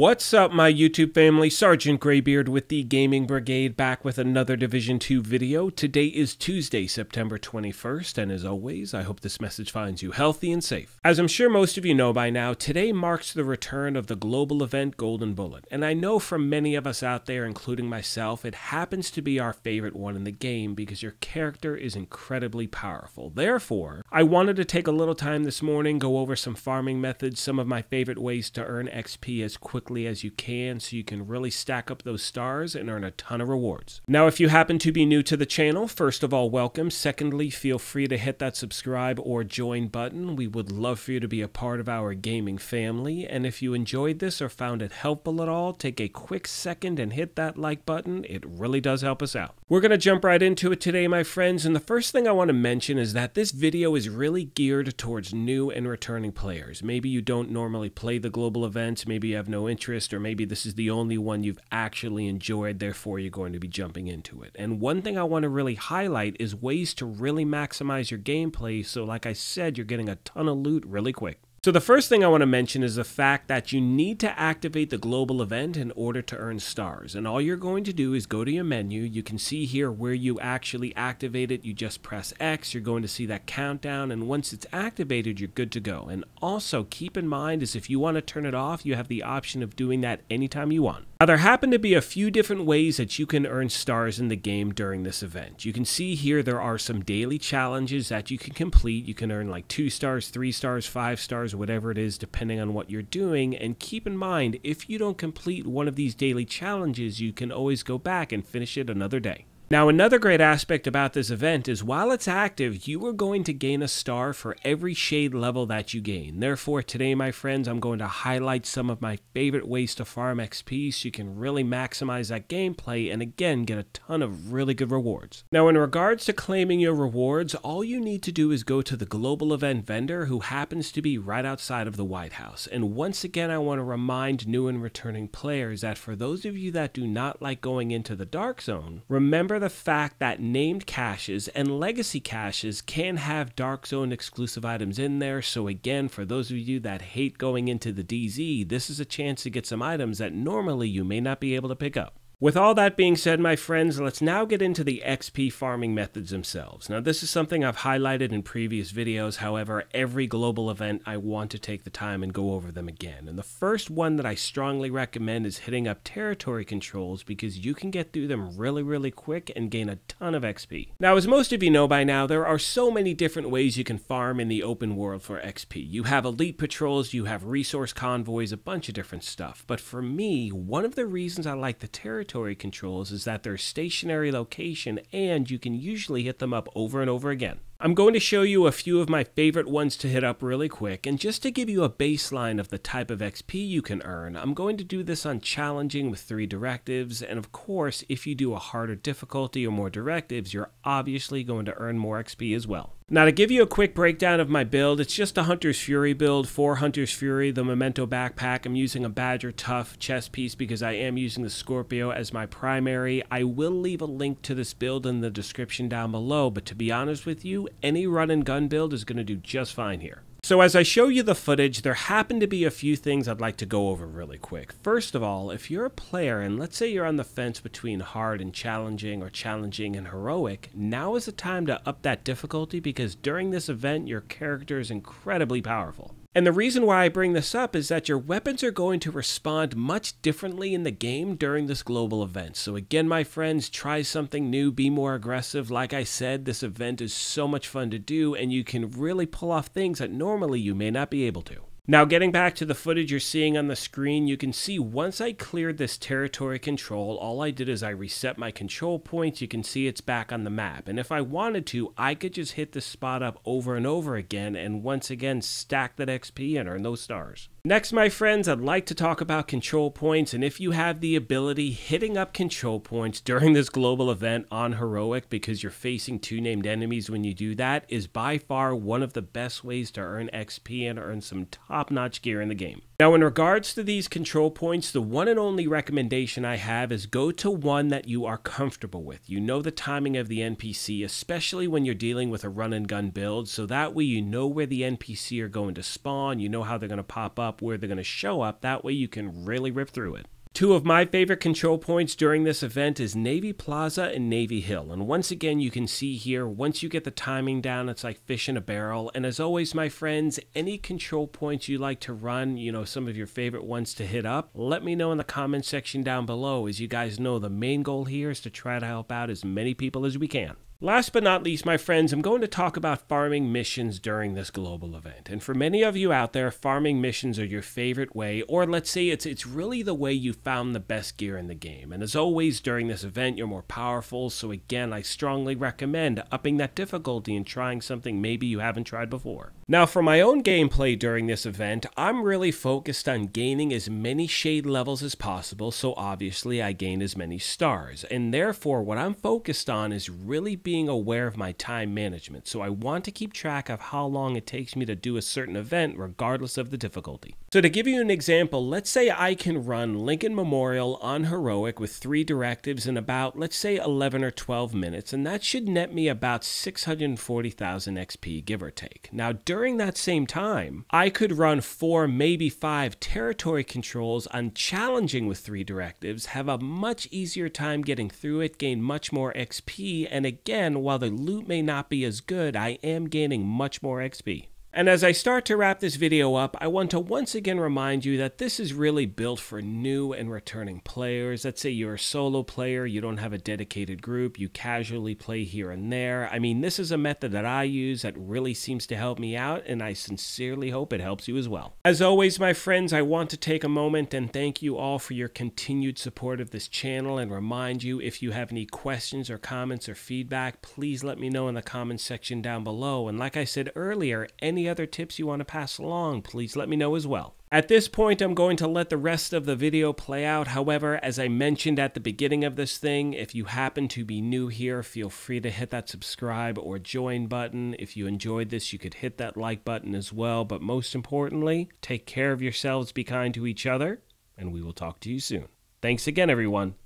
What's up, my YouTube family? Sergeant Graybeard with the Gaming Brigade back with another Division 2 video. Today is Tuesday, September 21st, and as always, I hope this message finds you healthy and safe. As I'm sure most of you know by now, today marks the return of the global event Golden Bullet, and I know from many of us out there, including myself, it happens to be our favorite one in the game because your character is incredibly powerful. Therefore, I wanted to take a little time this morning, go over some farming methods, some of my favorite ways to earn XP as quickly quickly as you can so you can really stack up those stars and earn a ton of rewards. Now, if you happen to be new to the channel, first of all, welcome. Secondly, feel free to hit that subscribe or join button. We would love for you to be a part of our gaming family. And if you enjoyed this or found it helpful at all, take a quick second and hit that like button. It really does help us out. We're going to jump right into it today, my friends. And the first thing I want to mention is that this video is really geared towards new and returning players. Maybe you don't normally play the global events, maybe you have no interest interest, or maybe this is the only one you've actually enjoyed, therefore you're going to be jumping into it. And one thing I want to really highlight is ways to really maximize your gameplay. So, like I said, you're getting a ton of loot really quick. So the first thing I want to mention is the fact that you need to activate the global event in order to earn stars. And all you're going to do is go to your menu. You can see here where you actually activate it. You just press X. You're going to see that countdown. And once it's activated, you're good to go. And also keep in mind is if you want to turn it off, you have the option of doing that anytime you want. Now there happen to be a few different ways that you can earn stars in the game during this event. You can see here there are some daily challenges that you can complete. You can earn like two stars, three stars, five stars, hours, whatever it is, depending on what you're doing. And keep in mind, if you don't complete one of these daily challenges, you can always go back and finish it another day. Now, another great aspect about this event is while it's active, you are going to gain a star for every shade level that you gain. Therefore, today, my friends, I'm going to highlight some of my favorite ways to farm XP so you can really maximize that gameplay and again, get a ton of really good rewards. Now, in regards to claiming your rewards, all you need to do is go to the global event vendor who happens to be right outside of the White House. And once again, I want to remind new and returning players that for those of you that do not like going into the dark zone, remember the fact that named caches and legacy caches can have Dark Zone exclusive items in there. So, again, for those of you that hate going into the DZ, this is a chance to get some items that normally you may not be able to pick up. With all that being said, my friends, let's now get into the XP farming methods themselves. Now, this is something I've highlighted in previous videos. However, every global event, I want to take the time and go over them again. And the first one that I strongly recommend is hitting up territory controls because you can get through them really, really quick and gain a ton of XP. Now, as most of you know by now, there are so many different ways you can farm in the open world for XP. You have elite patrols, you have resource convoys, a bunch of different stuff. But for me, one of the reasons I like the territory controls is that they're stationary location and you can usually hit them up over and over again. I'm going to show you a few of my favorite ones to hit up really quick, and just to give you a baseline of the type of XP you can earn, I'm going to do this on challenging with three directives, and of course, if you do a harder difficulty or more directives, you're obviously going to earn more XP as well. Now to give you a quick breakdown of my build, it's just a Hunter's Fury build, for Hunter's Fury, the Memento backpack. I'm using a Badger Tough chest piece because I am using the Scorpio as my primary. I will leave a link to this build in the description down below, but to be honest with you, any run and gun build is going to do just fine here. So as I show you the footage, there happen to be a few things I'd like to go over really quick. First of all, if you're a player and let's say you're on the fence between hard and challenging or challenging and heroic, now is the time to up that difficulty because during this event your character is incredibly powerful. And the reason why I bring this up is that your weapons are going to respond much differently in the game during this global event. So, again, my friends, try something new, be more aggressive. Like I said, this event is so much fun to do, and you can really pull off things that normally you may not be able to. Now, getting back to the footage you're seeing on the screen, you can see once I cleared this territory control, all I did is I reset my control points. You can see it's back on the map. And if I wanted to, I could just hit this spot up over and over again and once again stack that XP and earn those stars. Next, my friends, I'd like to talk about control points and if you have the ability, hitting up control points during this global event on Heroic because you're facing two named enemies when you do that is by far one of the best ways to earn XP and earn some top-notch gear in the game. Now, in regards to these control points, the one and only recommendation I have is go to one that you are comfortable with. You know the timing of the NPC, especially when you're dealing with a run and gun build, so that way you know where the NPC are going to spawn, you know how they're going to pop up, up where they're going to show up. That way you can really rip through it. Two of my favorite control points during this event is Navy Plaza and Navy Hill. And once again, you can see here, once you get the timing down, it's like fish in a barrel. And as always, my friends, any control points you like to run, you know, some of your favorite ones to hit up, let me know in the comment section down below. As you guys know, the main goal here is to try to help out as many people as we can. Last but not least, my friends, I'm going to talk about farming missions during this global event. And for many of you out there, farming missions are your favorite way, or let's say it's it's really the way you found the best gear in the game. And as always, during this event, you're more powerful, so again, I strongly recommend upping that difficulty and trying something maybe you haven't tried before. Now, for my own gameplay during this event, I'm really focused on gaining as many shade levels as possible, so obviously I gain as many stars. And therefore, what I'm focused on is really being being aware of my time management, so I want to keep track of how long it takes me to do a certain event, regardless of the difficulty. So, to give you an example, let's say I can run Lincoln Memorial on Heroic with three directives in about, let's say, 11 or 12 minutes, and that should net me about 640,000 XP, give or take. Now, during that same time, I could run four, maybe five territory controls on challenging with three directives, have a much easier time getting through it, gain much more XP, and again, and while the loot may not be as good, I am gaining much more XP. And as I start to wrap this video up, I want to once again remind you that this is really built for new and returning players. Let's say you're a solo player, you don't have a dedicated group, you casually play here and there. I mean, this is a method that I use that really seems to help me out, and I sincerely hope it helps you as well. As always, my friends, I want to take a moment and thank you all for your continued support of this channel and remind you if you have any questions or comments or feedback, please let me know in the comments section down below. And like I said earlier, any any other tips you want to pass along, please let me know as well. At this point, I'm going to let the rest of the video play out. However, as I mentioned at the beginning of this thing, if you happen to be new here, feel free to hit that subscribe or join button. If you enjoyed this, you could hit that like button as well. But most importantly, take care of yourselves, be kind to each other, and we will talk to you soon. Thanks again, everyone.